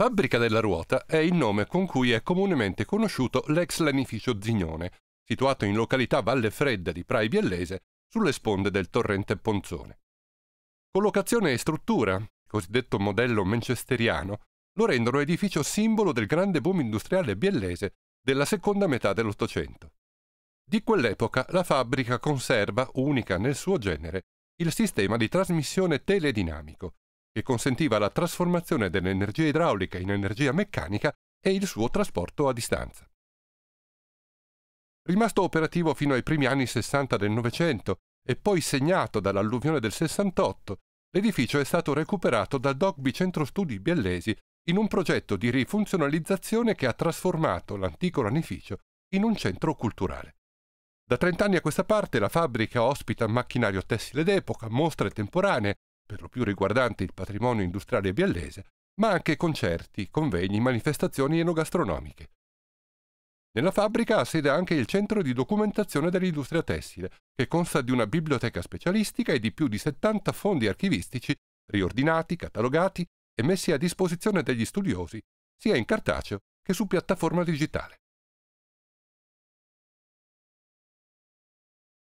Fabbrica della Ruota è il nome con cui è comunemente conosciuto l'ex lanificio Zignone, situato in località Valle Fredda di Prai Biellese, sulle sponde del torrente Ponzone. Collocazione e struttura, cosiddetto modello manchesteriano, lo rendono edificio simbolo del grande boom industriale biellese della seconda metà dell'Ottocento. Di quell'epoca la fabbrica conserva, unica nel suo genere, il sistema di trasmissione teledinamico, che consentiva la trasformazione dell'energia idraulica in energia meccanica e il suo trasporto a distanza. Rimasto operativo fino ai primi anni 60 del Novecento e poi segnato dall'alluvione del 68, l'edificio è stato recuperato dal Dogby Centro Studi Biellesi in un progetto di rifunzionalizzazione che ha trasformato l'antico lanificio in un centro culturale. Da 30 anni a questa parte la fabbrica ospita macchinario tessile d'epoca, mostre temporanee, per lo più riguardanti il patrimonio industriale biallese, ma anche concerti, convegni, manifestazioni enogastronomiche. Nella fabbrica ha sede anche il centro di documentazione dell'industria tessile, che consta di una biblioteca specialistica e di più di 70 fondi archivistici riordinati, catalogati e messi a disposizione degli studiosi, sia in cartaceo che su piattaforma digitale.